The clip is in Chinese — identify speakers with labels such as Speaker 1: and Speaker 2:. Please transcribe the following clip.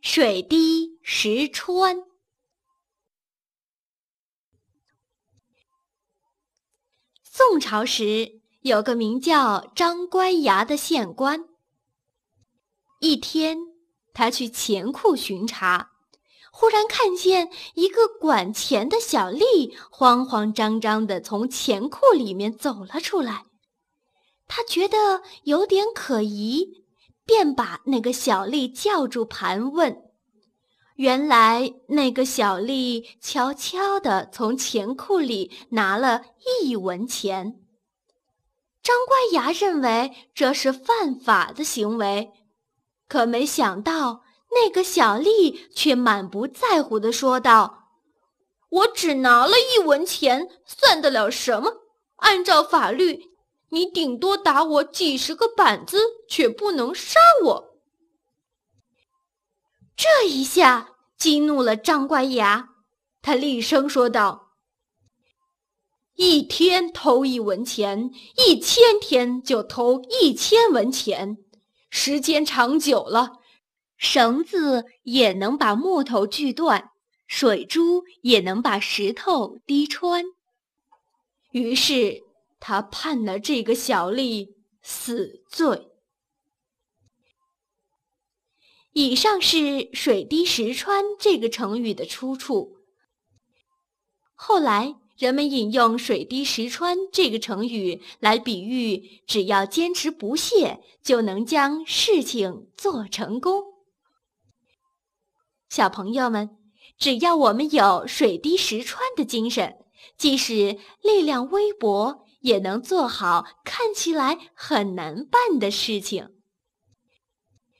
Speaker 1: 水滴石穿。宋朝时，有个名叫张官衙的县官。一天，他去钱库巡查，忽然看见一个管钱的小吏慌慌张张地从钱库里面走了出来，他觉得有点可疑。便把那个小丽叫住盘问，原来那个小丽悄悄地从钱库里拿了一文钱。张乖牙认为这是犯法的行为，可没想到那个小丽却满不在乎地说道：“我只拿了一文钱，算得了什么？按照法律。”你顶多打我几十个板子，却不能杀我。这一下激怒了张官牙，他厉声说道：“一天偷一文钱，一千天就偷一千文钱。时间长久了，绳子也能把木头锯断，水珠也能把石头滴穿。”于是。他判了这个小吏死罪。以上是“水滴石穿”这个成语的出处。后来，人们引用“水滴石穿”这个成语来比喻，只要坚持不懈，就能将事情做成功。小朋友们，只要我们有“水滴石穿”的精神，即使力量微薄。也能做好看起来很难办的事情。